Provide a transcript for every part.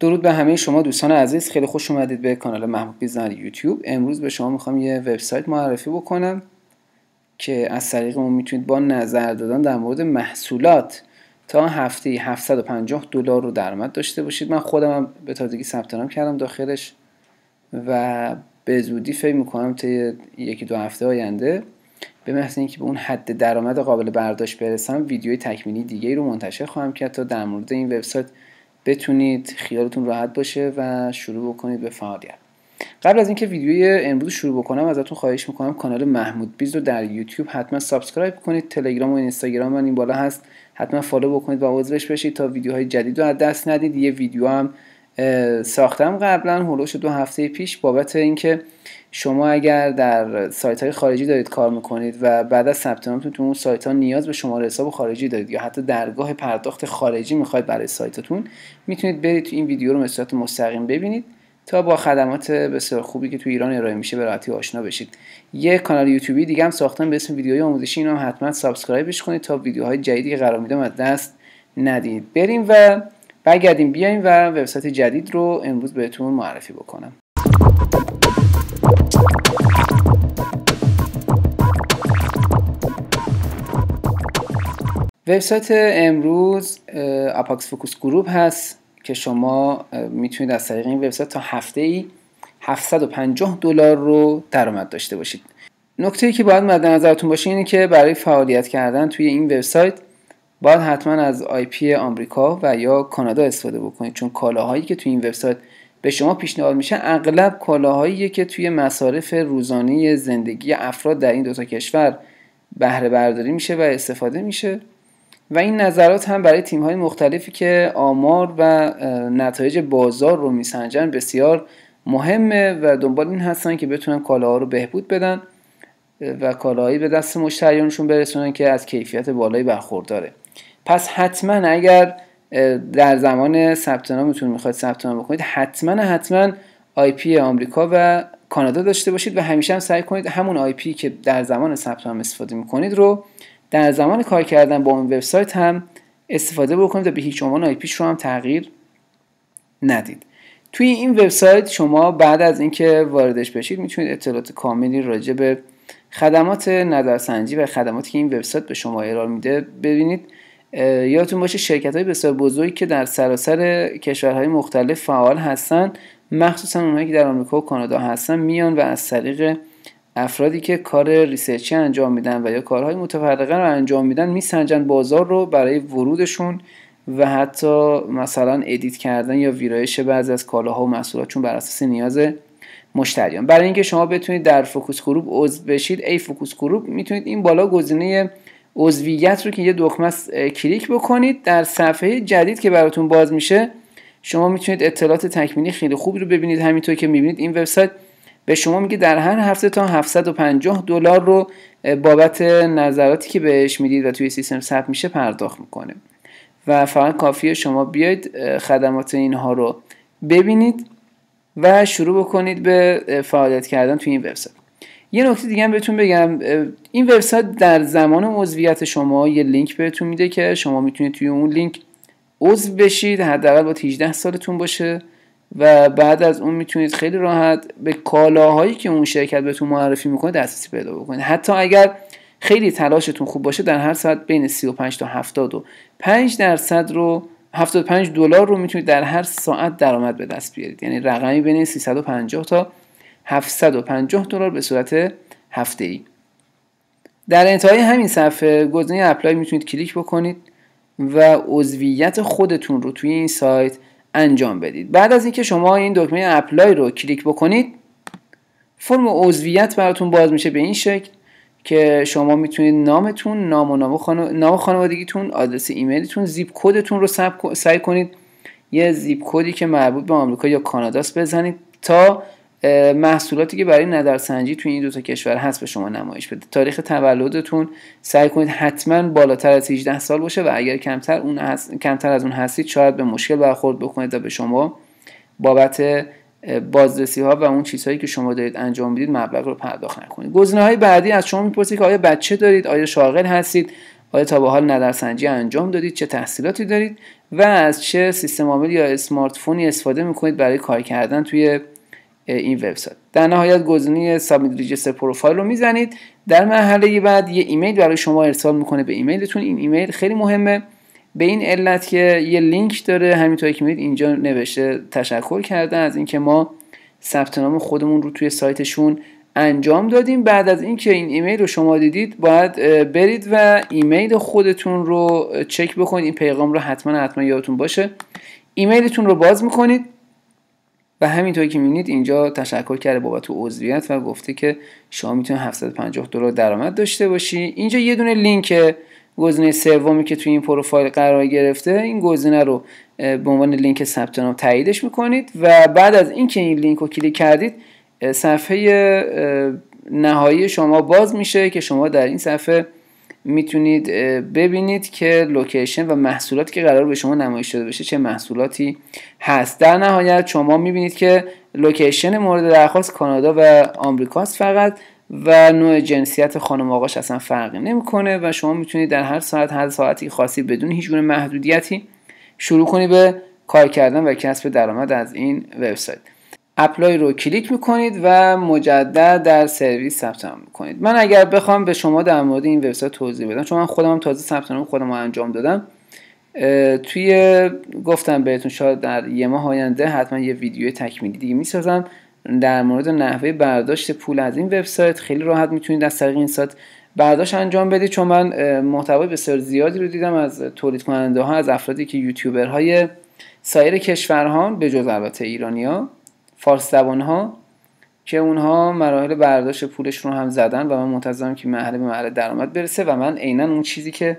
درود به همه شما دوستان عزیز خیلی خوش اومدید به کانال محمود بیزنر یوتیوب امروز به شما میخوام یه وبسایت معرفی بکنم که از طریق اون میتونید با نظر دادن در مورد محصولات تا هفته 750 دلار رو درآمد داشته باشید من خودم به تازگی ثبت نام کردم داخلش و به زودی فکر میکنم تا یکی دو هفته آینده به محض اینکه به اون حد درآمد قابل برداشت برسم ویدیوی تکمیلی دیگه رو منتشر خواهم کرد تا در مورد این وبسایت بتونید خیالتون راحت باشه و شروع بکنید به فعالیت قبل از اینکه ویدیوی امروز شروع بکنم ازتون خواهش میکنم کانال محمود بیز رو در یوتیوب حتما سابسکرایب کنید تلگرام و اینستاگرام من این بالا هست حتما فالو بکنید و عضوش بشید تا ویدیوهای جدید رو از دست ندید یه ویدیو هم ساختم قبلا هلوش دو هفته پیش بابت اینکه شما اگر در سایت های خارجی دارید کار میکنید و بعد از ثبت نامتون تو اون سایت ها نیاز به شماره حساب خارجی دارید یا حتی درگاه پرداخت خارجی میخواید برای سایتتون میتونید برید تو این ویدیو رو به مستقیم ببینید تا با خدمات بسیار خوبی که تو ایران ارائه میشه به راحتی آشنا بشید یه کانال یوتیوبی دیگه هم ساختم به اسم ویدیوهای آموزشی اینا حتما سابسکرایبش کنید تا ویدیوهای جدیدی که قرار میدم از دست ندید بریم و برگردیم بیایم و وبسایت جدید رو امروز بهتون معرفی بکنم وبسایت امروز اپاکس فوکوس گروپ هست که شما میتونید از طریق این وبسایت تا هفته ای 750 دلار رو درآمد داشته باشید نکته ای که باید مد نظرتون باشه اینه که برای فعالیت کردن توی این وبسایت باید حتما از آی پی آمریکا و یا کانادا استفاده بکنید چون کالاهایی که توی این وبسایت به شما پیشنهاد میشه اغلب کالاهایی که توی مصارف روزانه زندگی افراد در این دوتا کشور بهره برداری میشه و استفاده میشه و این نظرات هم برای تیم‌های مختلفی که آمار و نتایج بازار رو میسنجن بسیار مهمه و دنبال این هستن که بتونن کالاها رو بهبود بدن و کالاهایی به دست مشتریانشون برسونن که از کیفیت بالایی برخورداره پس حتما اگر در زمان ثبت نامتون میخواید ثبت نام بکنید حتما حتما آی پی آمریکا و کانادا داشته باشید و همیشه هم سعی کنید همون آی پی که در زمان ثبت نام استفاده میکنید رو در زمان کار کردن با اون وبسایت هم استفاده بکنید تا به هیچ عنوان آی رو هم تغییر ندید توی این وبسایت شما بعد از اینکه واردش بشید میتونید اطلاعات کاملی راجع به خدمات نظرسنجی و خدماتی که این وبسایت به شما ارائه میده ببینید یادتون باشه شرکت های بسیار بزرگی که در سراسر کشورهای مختلف فعال هستن مخصوصا اونهایی که در آمریکا و کانادا هستن میان و از طریق افرادی که کار ریسرچی انجام میدن و یا کارهای متفرقه رو انجام میدن میسنجن بازار رو برای ورودشون و حتی مثلا ادیت کردن یا ویرایش بعضی از کالاها و محصولات چون بر اساس نیاز مشتریان برای اینکه شما بتونید در فوکوس گروپ عضو بشید ای فوکوس گروپ میتونید این بالا گزینه عضویت رو که یه دکمه کلیک بکنید در صفحه جدید که براتون باز میشه شما میتونید اطلاعات تکمیلی خیلی خوبی رو ببینید همینطور که میبینید این وبسایت به شما میگه در هر هفته تا 750 دلار رو بابت نظراتی که بهش میدید و توی سیستم ثبت میشه پرداخت میکنه و فقط کافیه شما بیاید خدمات اینها رو ببینید و شروع بکنید به فعالیت کردن توی این وبسایت یه نکته دیگه هم بهتون بگم این وبسایت در زمان عضویت شما یه لینک بهتون میده که شما میتونید توی اون لینک عضو بشید حداقل با 18 سالتون باشه و بعد از اون میتونید خیلی راحت به کالاهایی که اون شرکت بهتون معرفی میکنه دسترسی پیدا بکنید حتی اگر خیلی تلاشتون خوب باشه در هر ساعت بین 35 تا 75 درصد رو 75 دلار رو میتونید در هر ساعت درآمد به دست بیارید یعنی رقمی بین 350 تا 750 دلار به صورت هفته ای در انتهای همین صفحه گزینه اپلای میتونید کلیک بکنید و عضویت خودتون رو توی این سایت انجام بدید بعد از اینکه شما این دکمه اپلای رو کلیک بکنید فرم عضویت براتون باز میشه به این شکل که شما میتونید نامتون نام و نام, خانوادگیتون آدرس ایمیلتون زیپ کدتون رو سعی کنید یه زیپ کدی که مربوط به آمریکا یا کاناداست بزنید تا محصولاتی که برای نظرسنجی توی این دو تا کشور هست به شما نمایش بده تاریخ تولدتون سعی کنید حتما بالاتر از 18 سال باشه و اگر کمتر, اون کمتر از اون هستید شاید به مشکل برخورد بکنید و به شما بابت بازرسی ها و اون چیزهایی که شما دارید انجام میدید مبلغ رو پرداخت نکنید گزینه های بعدی از شما میپرسید که آیا بچه دارید آیا شاغل هستید آیا تا به حال نظرسنجی انجام دادید چه تحصیلاتی دارید و از چه سیستم عامل یا اسمارت استفاده میکنید برای کار کردن توی این وبسایت در نهایت گزینه سابمیت ریجستر پروفایل رو میزنید در مرحله بعد یه ایمیل برای شما ارسال میکنه به ایمیلتون این ایمیل خیلی مهمه به این علت که یه لینک داره همینطور که میدید اینجا نوشته تشکر کرده از اینکه ما ثبت نام خودمون رو توی سایتشون انجام دادیم بعد از اینکه این ایمیل رو شما دیدید باید برید و ایمیل خودتون رو چک بکنید این پیغام رو حتما حتما یادتون باشه ایمیلتون رو باز میکنید و همینطور که میبینید اینجا تشکر کرده بابت عضویت و گفته که شما میتونید 750 دلار درآمد داشته باشی اینجا یه دونه لینک گزینه سومی که توی این پروفایل قرار گرفته این گزینه رو به عنوان لینک ثبت نام تاییدش میکنید و بعد از اینکه این لینک رو کلیک کردید صفحه نهایی شما باز میشه که شما در این صفحه میتونید ببینید که لوکیشن و محصولاتی که قرار به شما نمایش داده بشه چه محصولاتی هست در نهایت شما میبینید که لوکیشن مورد درخواست کانادا و آمریکاست فقط و نوع جنسیت خانم آقاش اصلا فرقی نمیکنه و شما میتونید در هر ساعت هر ساعتی خاصی بدون هیچ محدودیتی شروع کنید به کار کردن و کسب درآمد از این وبسایت اپلای رو کلیک میکنید و مجدد در سرویس ثبت نام میکنید من اگر بخوام به شما در مورد این وبسایت توضیح بدم چون من خودم تازه ثبت نام خودم انجام دادم توی گفتم بهتون شاید در یه ماه آینده حتما یه ویدیو تکمیلی دیگه میسازم در مورد نحوه برداشت پول از این وبسایت خیلی راحت میتونید از طریق این سایت برداشت انجام بدید چون من محتوای بسیار زیادی رو دیدم از تولید کننده ها از افرادی که یوتیوبرهای سایر کشورها به جز البته ها، فارس زبان ها که اونها مراحل برداشت پولش رو هم زدن و من منتظرم که محله به محله درآمد برسه و من عینا اون چیزی که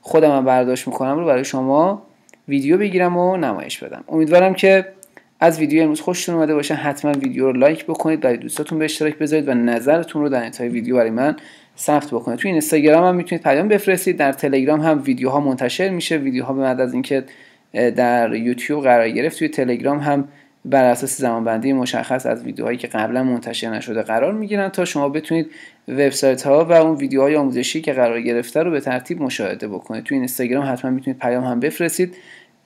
خودم هم برداشت میکنم رو برای شما ویدیو بگیرم و نمایش بدم امیدوارم که از ویدیو امروز خوشتون اومده باشه حتما ویدیو رو لایک بکنید برای دوستاتون به اشتراک بذارید و نظرتون رو در انتهای ویدیو برای من ثبت بکنید توی اینستاگرام هم میتونید پیام بفرستید در تلگرام هم ویدیوها منتشر میشه ویدیوها به بعد از اینکه در یوتیوب قرار گرفت توی تلگرام هم بر اساس زمانبندی مشخص از ویدیوهایی که قبلا منتشر نشده قرار میگیرن تا شما بتونید وبسایت ها و اون ویدیوهای آموزشی که قرار گرفته رو به ترتیب مشاهده بکنید تو اینستاگرام حتما میتونید پیام هم بفرستید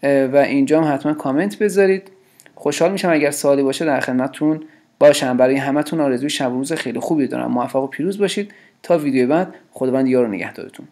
و اینجا هم حتما کامنت بذارید خوشحال میشم اگر سوالی باشه در خدمتتون باشم برای همتون آرزوی شب و روز خیلی خوبی دارم موفق و پیروز باشید تا ویدیو بعد خداوند یار و نگهدارتون